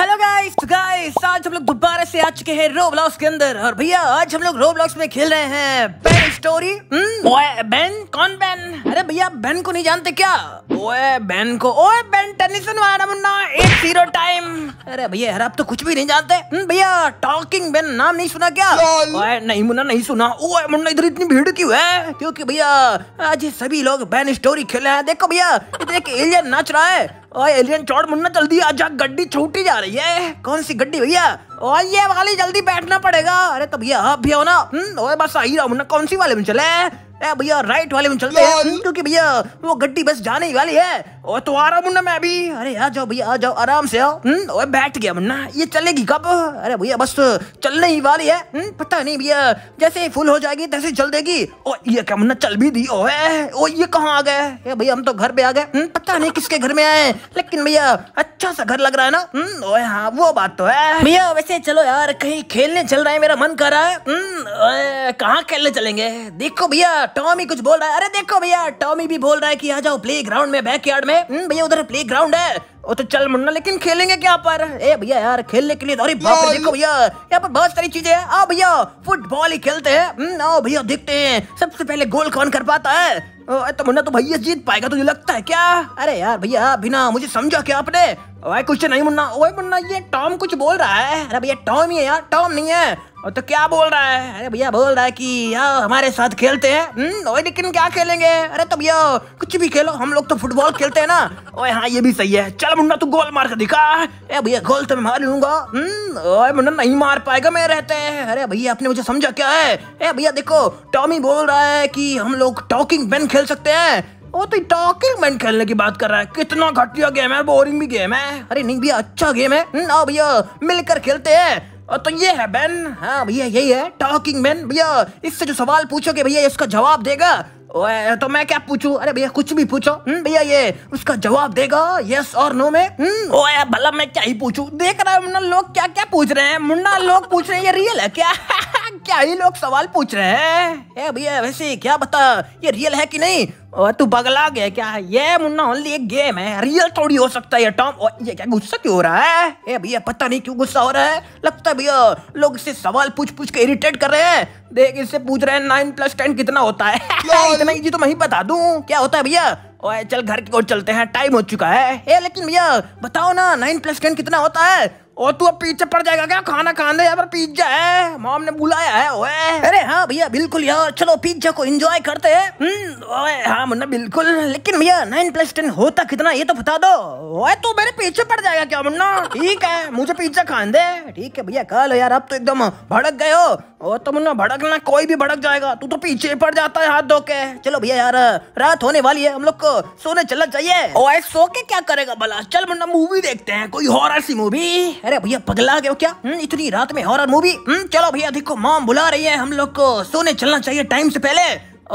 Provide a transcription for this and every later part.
Hello guys तो guys आज हम लोग दोबारा से आ चुके हैं रोब्लॉक्स के अंदर और भैया आज हम लोग रोब्लॉक्स में खेल रहे हैं बेन स्टोरी ओए बेन कौन बेन अरे भैया बेन को नहीं जानते क्या ओए बेन को ओए बेन टेनिसन वाला मुन्ना एक जीरो टाइम अरे भैया यार आप तो कुछ भी नहीं जानते hmm, भैया टॉकिंग बेन नाम नहीं सुना क्या ओए नहीं मुन्ना नहीं सुना ओए मुन्ना इधर इतनी भीड़ क्यों है क्योंकि भैया आज सभी लोग बेन स्टोरी खेल रहे हैं देखो भैया एक एलियन नाच रहा है ओए एलियन चौड़ मुन्ना जल्दी आ जा गड्डी छूटी जा रही है कौन सी गड्डी भैया और ये वाली जल्दी बैठना पड़ेगा अरे तो भैया आप भी हो ना और हम्म, बस आई रहा हूँ कौन सी वाले में चले भैया राइट वाले में चलते हैं क्योंकि भैया वो गड्डी बस जाने ही वाली है और तो आ रहा मुन्ना मैं अभी अरे आ जाओ भैया आ जाओ आराम से आओ हम्म, ओए बैठ गया मुन्ना ये चलेगी कब अरे भैया बस चलने ही वाली है न? हम्म, पता नहीं भैया जैसे फुल हो जाएगी तैसे चल देगी ओ ये क्या मुन्ना चल भी दी ओए ओ ये कहाँ आ गए भैया हम तो घर पे आ गए पता नहीं किसके घर में आए लेकिन भैया अच्छा सा घर लग रहा है ना ओए हाँ वो बात तो है भैया वैसे ऐसे चलो यार कहीं खेलने चल रहा है मेरा मन कर रहा है हम्म, कहाँ खेलने चलेंगे देखो भैया टॉमी कुछ बोल रहा है अरे देखो भैया टॉमी भी बोल रहा है कि आ जाओ प्ले ग्राउंड में बैक यार्ड में हम्म, भैया उधर प्ले ग्राउंड है वो तो चल मुन्ना लेकिन खेलेंगे क्या पर ए भैया यार खेलने के लिए तो अरे बाप रे देखो भैया यहाँ पर बहुत सारी चीजें हैं आ भैया फुटबॉल ही खेलते हैं हम्म, आओ भैया देखते हैं सबसे पहले गोल कौन कर पाता है तो मुन्ना तो भैया जीत पाएगा तुझे लगता है क्या अरे यार भैया बिना मुझे समझा क्या आपने कुछ नहीं मुन्ना ओए मुन्ना ये टॉम कुछ बोल रहा है अरे भैया टॉम ही है यार टॉम नहीं है और तो क्या बोल रहा है अरे भैया बोल रहा है कि यार हाँ, हमारे साथ खेलते हैं हम्म, ओए लेकिन क्या खेलेंगे अरे तो भैया कुछ भी खेलो हम लोग तो फुटबॉल खेलते हैं ना ओए हाँ ये भी सही है चल मुन्ना तू गोल मार कर दिखा अरे भैया गोल तो मैं मार लूंगा हम्म, ओए मुन्ना नहीं मार पाएगा मैं रहते हैं अरे भैया आपने मुझे समझा क्या है ए भैया देखो टॉमी बोल रहा है कि हम लोग टॉकिंग मैन खेल सकते हैं वो तो टॉकिंग मैन खेलने की बात कर रहा है कितना घटिया गेम है बोरिंग भी गेम है अरे नहीं भैया अच्छा गेम है ना हम्म, भैया मिलकर खेलते हैं तो ये है बेन हाँ भैया यही है टॉकिंग मैन भैया इससे जो सवाल पूछोगे भैया इसका जवाब देगा ओए तो मैं क्या पूछूं अरे भैया कुछ भी पूछो हम्म, भैया ये उसका जवाब देगा यस और नो में हम्म। ओए भला मैं क्या ही पूछूं देख रहा है मुन्ना लोग क्या क्या पूछ रहे हैं मुन्ना लोग पूछ रहे हैं ये रियल है क्या क्या ही लोग सवाल पूछ रहे हैं ए भैया वैसे क्या बता ये रियल है कि नहीं और तू बगला गया क्या ये मुन्ना ओनली एक गेम है रियल थोड़ी हो सकता है ये टॉम और ये क्या गुस्सा क्यों हो रहा है ए भैया पता नहीं क्यों गुस्सा हो रहा है लगता है भैया लोग इससे सवाल पूछ पूछ के इरिटेट कर रहे हैं देख इससे पूछ रहे हैं नाइन प्लस टेन कितना होता है इतना जी तो मैं ही बता दू क्या होता है भैया ओए चल घर की ओर चलते हैं टाइम हो चुका है ए लेकिन भैया बताओ ना नाइन प्लस टेन कितना होता है और तू अब पीछे पड़ जाएगा क्या खाना खा दे यार पिज्जा है मॉम ने बुलाया है ओए अरे हाँ भैया बिल्कुल यार चलो पिज्जा को एंजॉय करते हैं हम्म, ओए हाँ मुन्ना बिल्कुल लेकिन भैया नाइन प्लस टेन होता कितना ये तो बता दो ओए तू मेरे पीछे पड़ जाएगा क्या मुन्ना ठीक है मुझे पिज्जा खान दे ठीक है भैया कह लो यार अब तो एकदम भड़क गए हो और तो मुन्ना भड़कना कोई भी भड़क जाएगा तू तो पीछे पड़ जाता है हाथ धो के चलो भैया यार रात होने वाली है हम लोग को सोने चलना चाहिए ओए सो के क्या करेगा भला चल मुन्ना मूवी देखते हैं कोई हॉरर सी मूवी अरे भैया पगला गया क्या हुँ? हम्म, इतनी रात में हॉरर हम्म, मूवी चलो भैया देखो माम बुला रही है हम लोग को सोने चलना चाहिए टाइम से पहले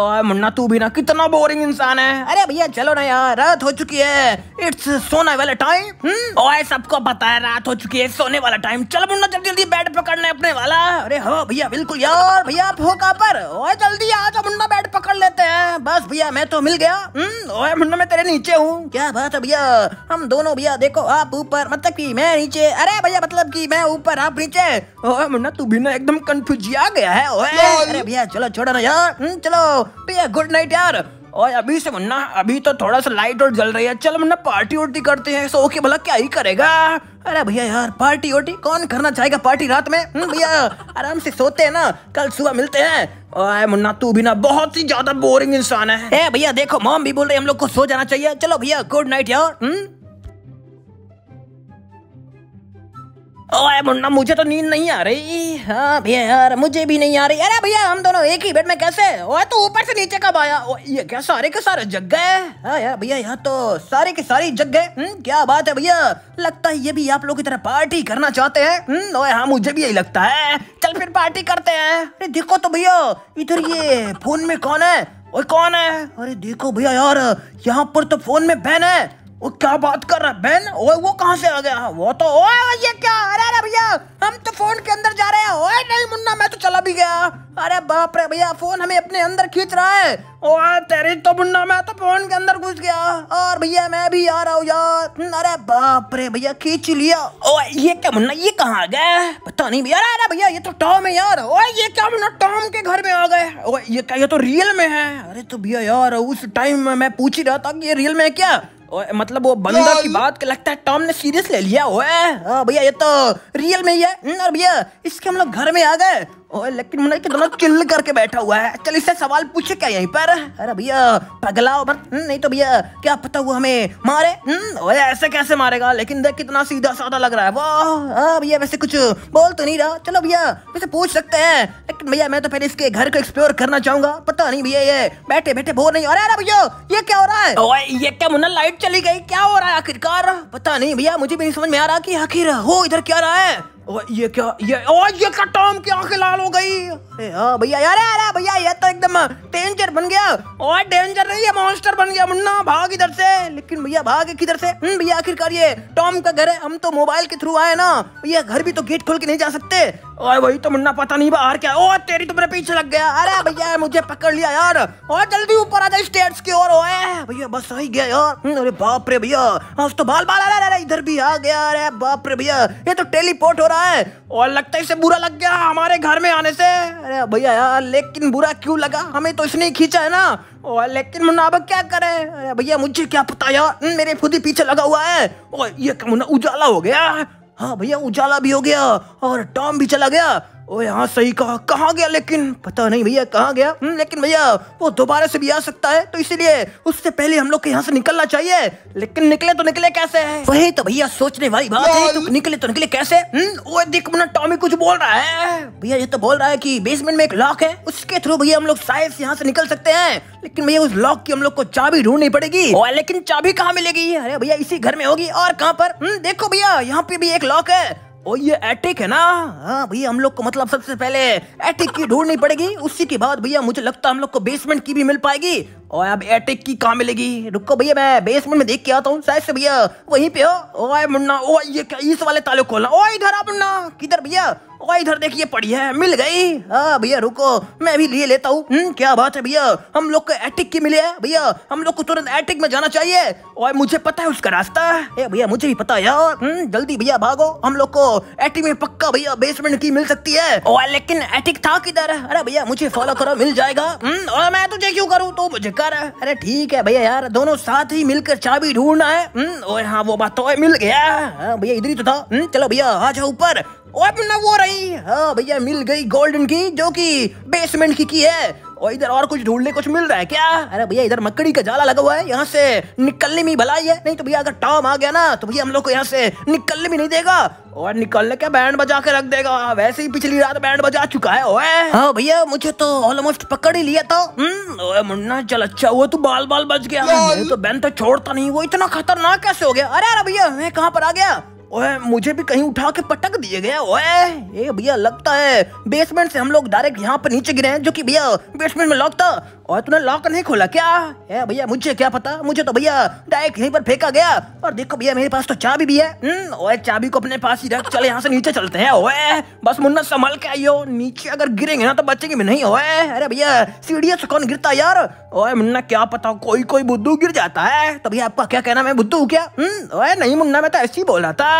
ओए मुन्ना तू भी ना कितना बोरिंग इंसान है अरे भैया चलो ना यार रात हो चुकी है इट्स सोने वाला टाइम हम्म। ओए सबको पता है रात हो चुकी है सोने वाला टाइम चल मुन्ना जल्दी जल्दी बेड पकड़ने अपने वाला अरे हो हाँ भैया बिल्कुल यार भैया आप हो कहाँ पर ओए जल्दी आ जाओ मुन्ना बेड पकड़ लेते हैं बस भैया मैं तो मिल गया हम्म, ओए मुन्ना मैं तेरे नीचे हूँ क्या बात है भैया हम दोनों भैया देखो आप ऊपर मतलब की मैं नीचे अरे भैया मतलब की मैं ऊपर आप नीचे ओए मुन्ना तू भी ना एकदम कंफ्यूज आ गया है ओए अरे भैया चलो छोड़ो ना यार हम्म, चलो भैया गुड नाइट यार और अभी से मुन्ना अभी तो थोड़ा सा लाइट और जल रही है चल मुन्ना पार्टी उर्टी करते हैं सो ओके भला क्या ही करेगा अरे भैया यार पार्टी उर्टी कौन करना चाहेगा पार्टी रात में हम्म, भैया आराम से सोते हैं ना कल सुबह मिलते हैं ओए मुन्ना तू भी ना बहुत ही ज्यादा बोरिंग इंसान है भैया देखो मॉम भी बोल रहे हम लोग को सो जाना चाहिए चलो भैया गुड नाइट यार हुँ? हम्म? ओए मुन्ना मुझे तो नींद नहीं आ रही हाँ भैया यार मुझे भी नहीं आ रही अरे भैया हम दोनों एक ही बेड में कैसे ओए तो ऊपर से नीचे कब आया ओ, ये क्या सारे के सारे जग गए हाँ यार भैया यहाँ तो सारे के सारे जग गए हम्म, क्या बात है भैया लगता है ये भी आप लोगों की तरह पार्टी करना चाहते है हम्म, ओए हाँ मुझे भी यही लगता है चल फिर पार्टी करते हैं अरे देखो तो भैया इधर ये फोन में कौन है ओए कौन है अरे देखो भैया यार यहाँ पर तो फोन में बहन है वो क्या बात कर रहा है बहन ओए वो कहाँ से आ गया हाँ, वो तो ओए ये क्या अरे अरे भैया हम तो फोन के अंदर जा रहे हैं ओए नहीं मुन्ना मैं तो चला भी गया अरे बाप रे भैया फोन हमें अपने अंदर खींच रहा है ओए तेरी तो मुन्ना मैं तो फोन के अंदर घुस गया और भैया मैं भी आ रहा हूँ यार हम्म, अरे बाप रे भैया खींच लिया ओए ये क्या मुन्ना ये कहाँ आ गया पता नहीं भैया अरे भैया ये तो टॉम है यार ओए ये क्या मुन्ना टॉम के घर में आ गए ओए ये क्या ये तो रियल में है अरे तो भैया यार उस टाइम में मैं पूछ ही रहा था कि ये रियल में है क्या मतलब वो बंदा की बात लगता है टॉम ने सीरियस ले लिया हाँ, भैया ये तो रियल में ही है हम्म, भैया इसके हम लोग घर में आ गए ओए लेकिन मुन्ना कि दोनों चिल्ल करके बैठा हुआ है चल इससे सवाल पूछे क्या यहीं पर अरे भैया पगला उबर हम्म, नहीं तो भैया क्या पता हुआ हमें मारे हम्म, ओए ऐसे कैसे मारेगा लेकिन देख कितना सीधा साधा लग रहा है वाह हाँ भैया वैसे कुछ बोल तो नहीं रहा चलो भैया वैसे पूछ सकते हैं लेकिन भैया मैं तो पहले इसके घर को एक्सप्लोर करना चाहूंगा पता नहीं भैया ये बैठे बैठे बोर नहीं हो रहा है भैया ये क्या हो रहा है ओए ये क्या मुन्ना लाइट चली गई क्या हो रहा है आखिरकार पता नहीं भैया मुझे भी नहीं समझ में आ रहा कि आखिर हो इधर क्या रहा है ये क्या ये ओ ये क्या टॉम की आंखें लाल हो गई हाँ, भैया यार अरे भैया ये तो एकदम डेंजर बन गया और डेंजर नहीं है मॉन्स्टर बन गया मुन्ना भाग इधर से लेकिन भैया भाग किधर से हम्म भैया आखिरकार ये टॉम का घर है हम तो मोबाइल के थ्रू आए ना भैया घर भी तो गेट खोल के नहीं जा सकते और वही तो मुन्ना पता नहीं बाहर क्या ओ तेरी तो मेरे पीछे लग गया अरे भैया मुझे पकड़ लिया यार और जल्दी ऊपर आ जाए स्टेट्स की ओर ओए भैया बस आ ही गया यार हम्म, अरे बाप रे भैया आज तो बाल बाल आ रहा इधर भी आ गया अरे बाप रे भैया ये तो टेलीपोर्ट हो रहा रहा है और लगता है इसे बुरा लग गया हमारे घर में आने से अरे भैया यार लेकिन बुरा क्यों लगा हमें तो इसने खींचा है ना और लेकिन मुन्ना क्या करे अरे भैया मुझे क्या पता यार हम्म, मेरे खुद ही पीछे लगा हुआ है और ये उजाला हो गया हाँ भैया उजाला भी हो गया और टॉम भी चला गया ओ यहाँ सही कहा कहाँ गया लेकिन पता नहीं भैया कहाँ गया हम्म, लेकिन भैया वो दोबारा से भी आ सकता है तो इसीलिए उससे पहले हम लोग को यहाँ से निकलना चाहिए लेकिन निकले तो निकले कैसे वही तो भैया सोचने वाली बात है तो निकले तो निकले कैसे हम्म, ओए देख टॉमी कुछ बोल रहा है भैया ये तो बोल रहा है की बेसमेंट में एक लॉक है उसके थ्रू भैया हम लोग शायद यहाँ से निकल सकते हैं लेकिन भैया उस लॉक की हम लोग को चाबी ढूंढनी पड़ेगी और लेकिन चाबी कहाँ मिलेगी अरे भैया इसी घर में होगी और कहाँ पर हम्म, देखो भैया यहाँ पे भी एक लॉक है ओ ये एटिक है ना हाँ भैया हम लोग को मतलब सबसे पहले एटिक की ढूंढनी पड़ेगी उसी के बाद भैया मुझे लगता है हम लोग को बेसमेंट की भी मिल पाएगी और अब एटिक की कहाँ मिलेगी रुको भैया मैं बेसमेंट में देख के आता हूँ शायद से भैया वहीं पे हो ओए मुन्ना ओ ये क्या इस वाले ताले खोलना ओ इधर आ मुन्ना किधर भैया इधर देखिए पड़ी है मिल गई हाँ भैया रुको मैं भी लिए लेता हूँ हम्म, क्या बात है भैया हम लोग को एटिक की मिले है भैया हम लोग को तुरंत एटिक में जाना चाहिए और मुझे पता है उसका रास्ता भैया मुझे भी पता है यार हम्म, जल्दी भैया भागो हम लोग को एटिक में पक्का भैया बेसमेंट की मिल सकती है और लेकिन एटिक था किधर अरे भैया मुझे फॉलो करो मिल जाएगा हम्म, और मैं तुझे क्यों करूँ तो मुझे कर अरे ठीक है भैया यार दोनों साथ ही मिलकर चाबी ढूंढना है और हाँ वो बात तो मिल गया हाँ, भैया इधर ही तो था चलो भैया आ जाओ ऊपर और अपना वो रही हाँ भैया मिल गई गोल्डन की जो कि बेसमेंट की की है और इधर और कुछ ढूंढने कुछ मिल रहा है क्या अरे भैया इधर मकड़ी का जाला लगा हुआ है यहाँ से निकलने में भलाई है नहीं तो भैया अगर टॉम आ गया ना तो भैया हम लोग को यहाँ से निकलने भी नहीं देगा और निकलने के बैंड बजा के रख देगा वैसे ही पिछली रात बैंड बजा चुका है ओए हाँ भैया मुझे तो ऑलमोस्ट पकड़ ही लिया था हम्म, ओए मुन्ना चल अच्छा हुआ तू बाल बाल बच गया तो बैन तो छोड़ता नहीं वो इतना खतरनाक कैसे हो गया अरे अरे भैया मैं कहाँ पर आ गया ओए मुझे भी कहीं उठा के पटक दिए गए ओए ये भैया लगता है बेसमेंट से हम लोग डायरेक्ट यहाँ पर नीचे गिरे हैं जो कि भैया बेसमेंट में लगता और तूने लॉकर नहीं खोला क्या है भैया मुझे क्या पता मुझे तो भैया डायरेक्ट यहीं पर फेंका गया और देखो भैया मेरे पास तो चाबी भी है हम्म, ओए चाबी को अपने पास ही रख चले यहाँ से नीचे चलते हैं ओए बस मुन्ना संभाल के आइयो नीचे अगर गिरेंगे ना तो बचेंगे भी नहीं ओए अरे भैया सीढ़ियों से कौन गिरता यार ओए मुन्ना क्या पता कोई कोई बुद्धू गिर जाता है तो भैया आपका क्या कहना मैं बुद्धू क्या हम्म, ओए नहीं मुन्ना मैं तो ऐसे ही बोला था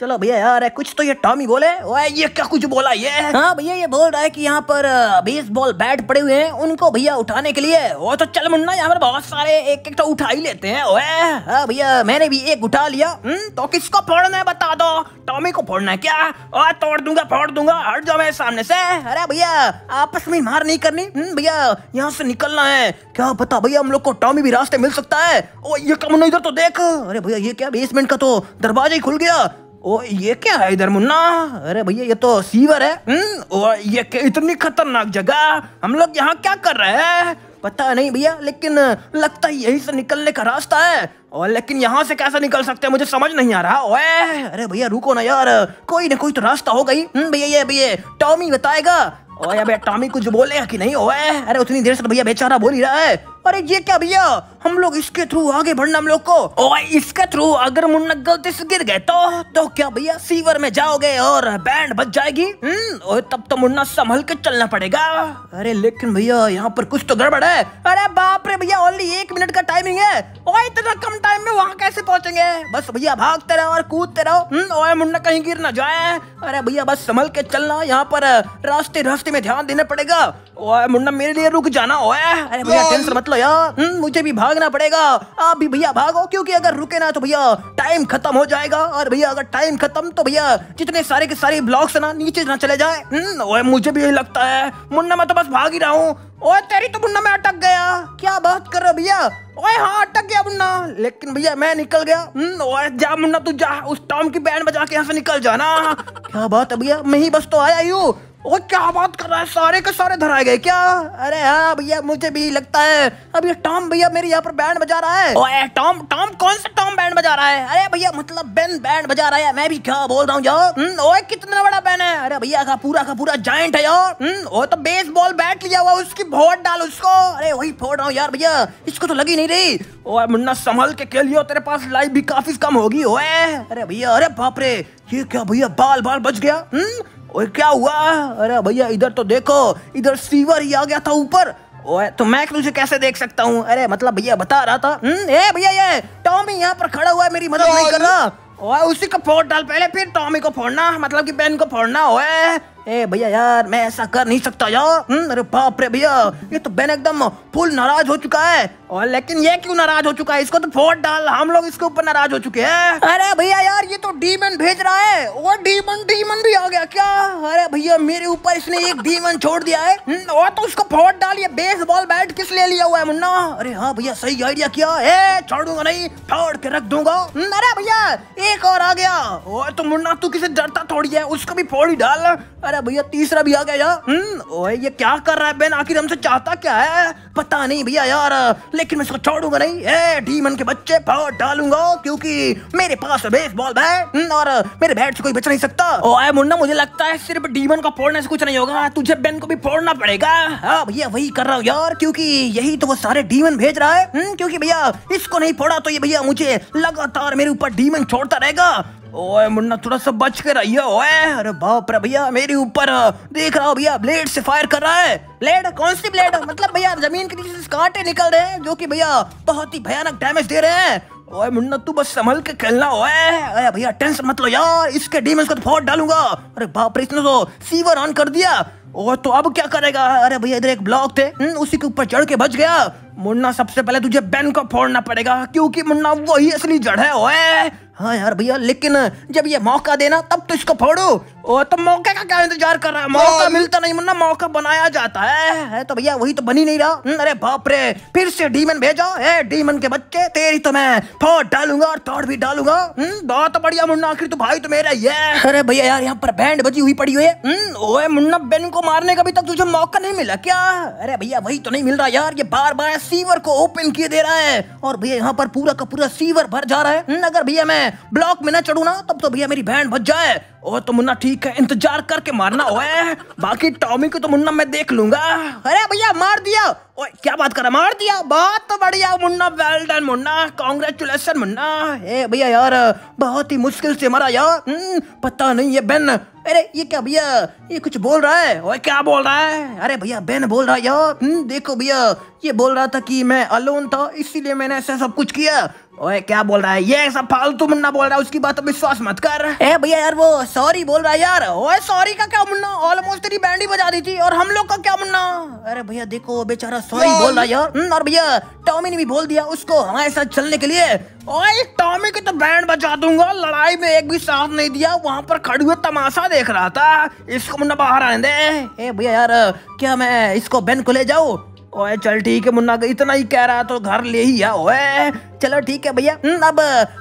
चलो भैया यार कुछ तो ये टॉमी बोले ओए ये क्या कुछ बोला ये हाँ भैया ये बोल रहा है कि यहाँ पर बेस बॉल बैट पड़े हुए हैं उनको भैया उठाने के लिए वो तो चल मुन्ना यहाँ पर बहुत सारे एक एक तो उठा ही लेते हैं ओए हाँ भैया मैंने भी एक उठा लिया हुँ? हम्म, तो किसको फोड़ना है बता दो टॉमी को फोड़ना है क्या और तोड़ दूंगा फोड़ दूंगा हट जाओ मेरे सामने से अरे भैया आपस में मार नहीं करनी हम्म, भैया यहाँ से निकलना है क्या पता भैया हम लोग को टॉमी भी रास्ते मिल सकता है ओ ये कम इधर तो देख अरे भैया ये क्या बेसमेंट का तो दरवाजा ही खुल गया ओ ये क्या है इधर मुन्ना अरे भैया ये तो सीवर है हम्म, ओ ये ये इतनी खतरनाक जगह हम लोग यहाँ क्या कर रहे हैं पता नहीं भैया लेकिन लगता है यही से निकलने का रास्ता है और लेकिन यहाँ से कैसे निकल सकते हैं मुझे समझ नहीं आ रहा ओए अरे भैया रुको ना यार कोई ना कोई तो रास्ता होगा ही हम्म, भैया ये भैया टॉमी बताएगा ओए अबे टॉमी कुछ बोले कि नहीं ओए अरे उतनी देर से तो भैया बेचारा बोल ही रहा है अरे ये क्या भैया हम लोग इसके थ्रू आगे बढ़ना हम लोग को ओए इसके थ्रू अगर मुन्ना गलती से गिर गए तो तो क्या भैया सीवर में जाओगे और बैंड बच जाएगी हम्म, ओए तब तो मुन्ना संभल के चलना पड़ेगा अरे लेकिन भैया यहाँ पर कुछ तो गड़बड़ है अरे बाप रे भैया ओनली एक मिनट का टाइमिंग है और इतना कम टाइम में वहाँ कैसे पहुँचेंगे बस भैया भागते रहो और कूदते रहो ओए हम्म, मुन्ना कहीं गिर ना जाए अरे भैया बस संभल के चलना यहाँ पर रास्ते रास्ते में ध्यान देना पड़ेगा ओए मुन्ना मेरे लिए रुक जाना ओए अरे भैया टेंशन मत लो यार हम्म, मुझे भी भागना पड़ेगा आप भी भैया भागो क्योंकि अगर रुके ना तो भैया टाइम खत्म हो जाएगा और भैया अगर टाइम खत्म तो भैया जितने सारे के सारे ब्लॉक्स ना नीचे ना चले जाए हम्म, ओए मुझे भी यही लगता है मुन्ना मैं तो बस भाग ही रहा हूँ ओए तेरी तो मुन्ना मैं अटक गया क्या बात कर रहे भैया ओए हाँ अटक गया मुन्ना लेकिन भैया मैं निकल गया हम्म, ओए जा मुन्ना तू जा उस टॉम की बैंड बजा के यहाँ से निकल जाना क्या बात है भैया मैं ही बस तो आया ही हूँ ओ क्या बात कर रहा है सारे के सारे धराए गए क्या अरे हाँ भैया मुझे भी लगता है अब ये टॉम भैया मेरे यहाँ पर बैंड बजा रहा है ओए टॉम टॉम कौन सा टॉम बैंड बजा रहा है अरे भैया मतलब बेन बैंड बजा रहा है मैं भी क्या बोल रहा हूँ यार हम्म, ओए कितना बड़ा बैन है अरे भैया का पूरा का पूरा जॉइंट है यार ओ हम्म, तो बॉल बैट लिया हुआ उसकी भोट डाल उसको अरे वही फोड़ रहा हूँ यार भैया इसको तो लगी नहीं रही ओए मुन्ना संभल के खेलियो तेरे पास लाइफ भी काफी कम होगी ओए अरे भैया अरे बाप रे ये क्या भैया बाल बाल बच गया हम्म ओए क्या हुआ अरे भैया इधर तो देखो इधर सीवर ही आ गया था ऊपर ओए तो मैं तुझे कैसे देख सकता हूँ अरे मतलब भैया बता रहा था हम्म, ए भैया ये टॉमी यहाँ पर खड़ा हुआ है मेरी मदद नहीं कर रहा ओए उसी को फोड़ डाल पहले फिर टॉमी को फोड़ना मतलब कि बेन को फोड़ना ओए ए भैया यार मैं ऐसा कर नहीं सकता यार हम्म, अरे बाप रे भैया ये तो बेन एकदम फुल नाराज हो चुका है और लेकिन ये क्यों नाराज हो चुका है इसको तो फोट डाल हम लोग इसके ऊपर नाराज हो चुके हैं अरे भैया यार ये तो डीमन भेज रहा है वो डीमन डीमन भी आ गया क्या अरे भैया मेरे ऊपर इसने एक डीमन छोड़ दिया है और हम्म, तो उसको फोड़ डाल ये बॉल बैट किस ले लिया हुआ है मुन्ना अरे हाँ भैया सही आइडिया किया ए छोड़ूंगा नहीं फोड़ के रख दूंगा हम्म, अरे भैया एक और आ गया और तो मुन्ना तू किसी डरता थोड़ी है उसको भी फोड़ ही डाल अरे रहा है भैया तीसरा भी आ गया यार हम्म, ओए ये क्या कर रहा है बेन आखिर हमसे चाहता क्या है पता नहीं भैया यार लेकिन मैं इसको छोड़ूंगा नहीं ए डीमन के बच्चे फाड़ डालूंगा क्योंकि मेरे पास बेसबॉल बैट हम्म, और मेरे बैट से कोई बच नहीं सकता ओए मुन्ना मुझे लगता है सिर्फ डीमन को फोड़ने से कुछ नहीं होगा तुझे बेन को भी फोड़ना पड़ेगा हाँ भैया वही कर रहा हूँ यार क्योंकि यही तो वो सारे डीमन भेज रहा है हम्म, क्योंकि भैया इसको नहीं फोड़ा तो ये भैया मुझे लगातार मेरे ऊपर डीमन छोड़ता रहेगा ओए मुन्ना थोड़ा सा बच कर आइए ओए अरे बाप रे भैया मेरे ऊपर देख रहा हो भैया ब्लेड से फायर कर रहा है ब्लेड कौन सी ब्लेड मतलब भैया जमीन के नीचे से कांटे निकल रहे हैं जो कि भैया बहुत ही भयानक डैमेज दे रहे हैं ओए मुन्ना तू बस संभल के खेलना ओए अरे भैया टेंशन मत लो यार इसके डीमंस को तो फोड़ डालूंगा अरे बाप रे इसने तो सीवर ऑन कर दिया और तो अब क्या करेगा अरे भैया इधर एक ब्लॉक थे हम्म, उसी के ऊपर चढ़ के बच गया मुन्ना सबसे पहले तुझे बैन को फोड़ना पड़ेगा क्योंकि मुन्ना वही असली जड़ है ओए हाँ यार भैया लेकिन जब ये मौका देना तब तो इसको फोड़ो ओ तो मौके का क्या इंतजार कर रहा है मौका हाँ। मिलता नहीं मुन्ना मौका बनाया जाता है, है तो भैया वही तो बनी नहीं रहा हम्म, अरे बाप रे फिर से डीमन भेजो है डीमन के बच्चे तेरी तो मैं फोड़ डालूंगा और तोड़ भी डालूंगा हम्म, बहुत बढ़िया मुन्ना आखिर तो भाई तो मेरा ये अरे भैया यार यहाँ पर बैंड बजी हुई पड़ी हुई है हम्म, मुन्ना बेन को मारने का भी तक तुझे मौका नहीं मिला क्या अरे भैया वही तो नहीं मिल रहा यार ये बार बार सीवर को ओपन किए दे रहा है और भैया यहाँ पर पूरा का पूरा सीवर भर जा रहा है हम्म, अगर भैया मैं ब्लॉक में ना चढ़ू ना तब तो भैया मेरी बहन बच जाए ओ तो मुन्ना ठीक है इंतजार करके मारना हो बाकी टॉमी को तो मुन्ना मैं देख लूंगा अरे भैया मार दिया ओए क्या बात कर रहा मार दिया बहुत तो बढ़िया Munna well done Munna congratulation Munna ए भैया यार बहुत ही मुश्किल से मरा यार हम्म, पता नहीं ये बेन अरे ये क्या भैया ये कुछ बोल रहा है ओए क्या बोल रहा है अरे भैया बेन बोल रहा है यार हम्म, देखो भैया ये बोल रहा था कि मैं अलोन था इसीलिए मैंने ऐसा सब कुछ किया ओए क्या बोल रहा है ये सब फालतू मुन्ना बोल रहा है उसकी बात विश्वास मत कर ए भैया यार वो सॉरी बोल रहा है यार ओए सॉरी का क्या मुन्ना ऑलमोस्ट तेरी बैंड ही बजा दी थी और हम लोग का क्या मुन्ना अरे भैया देखो बेचारा सॉरी बोल रहा है यार हम्म, और भैया टॉमी ने भी बोल दिया उसको हमारे साथ चलने के लिए ओए टॉमी की तो बैंड बजा दूंगा लड़ाई में एक भी साथ नहीं दिया वहाँ पर खड़े हुए तमाशा देख रहा था इसको मुन्ना बाहर आने दे ए भैया यार क्या मैं इसको बेन को ले जाऊँ ओए चल ठीक है मुन्ना इतना ही कह रहा तो घर ले ही आओ चलो ठीक है भैया हम्म, अब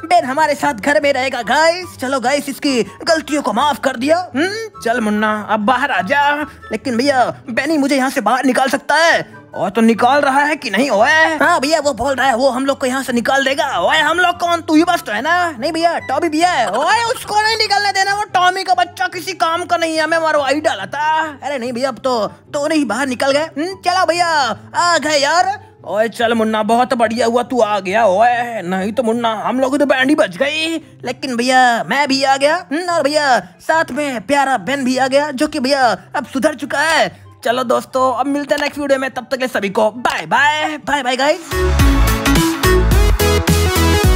बेन हमारे साथ घर में रहेगा गाइस चलो गाइस इसकी गलतियों को माफ कर दिया हम्म, चल मुन्ना अब बाहर आ जा लेकिन भैया बेनी मुझे यहाँ से बाहर निकाल सकता है और तो निकाल रहा है कि नहीं ओए हाँ भैया वो बोल रहा है वो हम लोग को यहाँ से निकाल देगा ओए हम लोग कौन तू ही बस तो है ना नहीं भैया टॉमी भैया है ओए उसको नहीं निकलने देना वो टॉमी का बच्चा किसी काम का नहीं है मैं मारवा डाला था अरे नहीं भैया अब तो दोनों तो ही बाहर निकल गए हम्म, चला भैया आ गए यार ओए चल मुन्ना बहुत बढ़िया हुआ तू आ गया ओए नहीं तो मुन्ना हम लोग तो बैंडी बच गई लेकिन भैया मैं भी आ गया हम्म, और भैया साथ में प्यारा बहन भी आ गया जो कि भैया अब सुधर चुका है चलो दोस्तों अब मिलते हैं नेक्स्ट वीडियो में तब तक के सभी को bye bye bye bye guys